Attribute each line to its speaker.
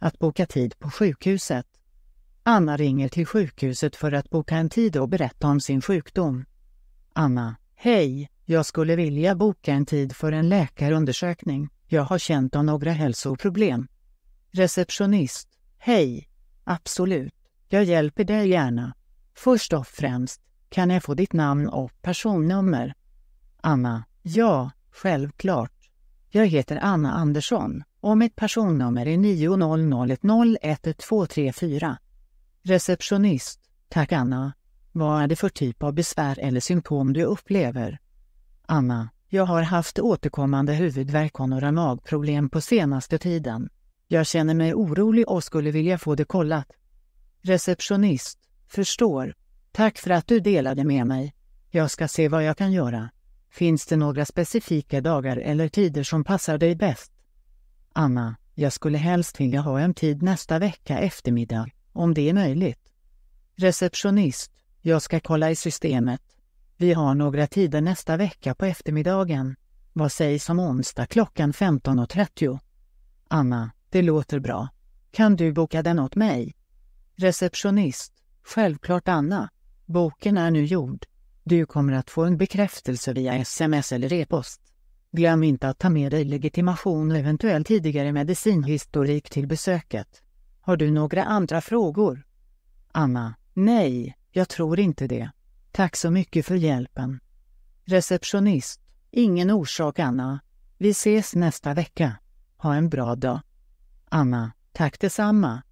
Speaker 1: att boka tid på sjukhuset. Anna ringer till sjukhuset för att boka en tid och berätta om sin sjukdom. Anna. Hej, jag skulle vilja boka en tid för en läkarundersökning. Jag har känt av några hälsoproblem. Receptionist. Hej. Absolut. Jag hjälper dig gärna. Först och främst, kan jag få ditt namn och personnummer? Anna. Ja, självklart. Jag heter Anna Andersson. Om ett personnummer är 9001012434. Receptionist, tack Anna. Vad är det för typ av besvär eller symptom du upplever? Anna, jag har haft återkommande huvudvärk och några magproblem på senaste tiden. Jag känner mig orolig och skulle vilja få det kollat. Receptionist, förstår. Tack för att du delade med mig. Jag ska se vad jag kan göra. Finns det några specifika dagar eller tider som passar dig bäst? Anna, jag skulle helst vilja ha en tid nästa vecka eftermiddag, om det är möjligt. Receptionist, jag ska kolla i systemet. Vi har några tider nästa vecka på eftermiddagen. Vad sägs om onsdag klockan 15.30? Anna, det låter bra. Kan du boka den åt mig? Receptionist, självklart Anna. Boken är nu gjord. Du kommer att få en bekräftelse via sms eller e-post. Glöm inte att ta med dig legitimation och eventuell tidigare medicinhistorik till besöket. Har du några andra frågor? Anna. Nej, jag tror inte det. Tack så mycket för hjälpen. Receptionist. Ingen orsak, Anna. Vi ses nästa vecka. Ha en bra dag. Anna. Tack detsamma.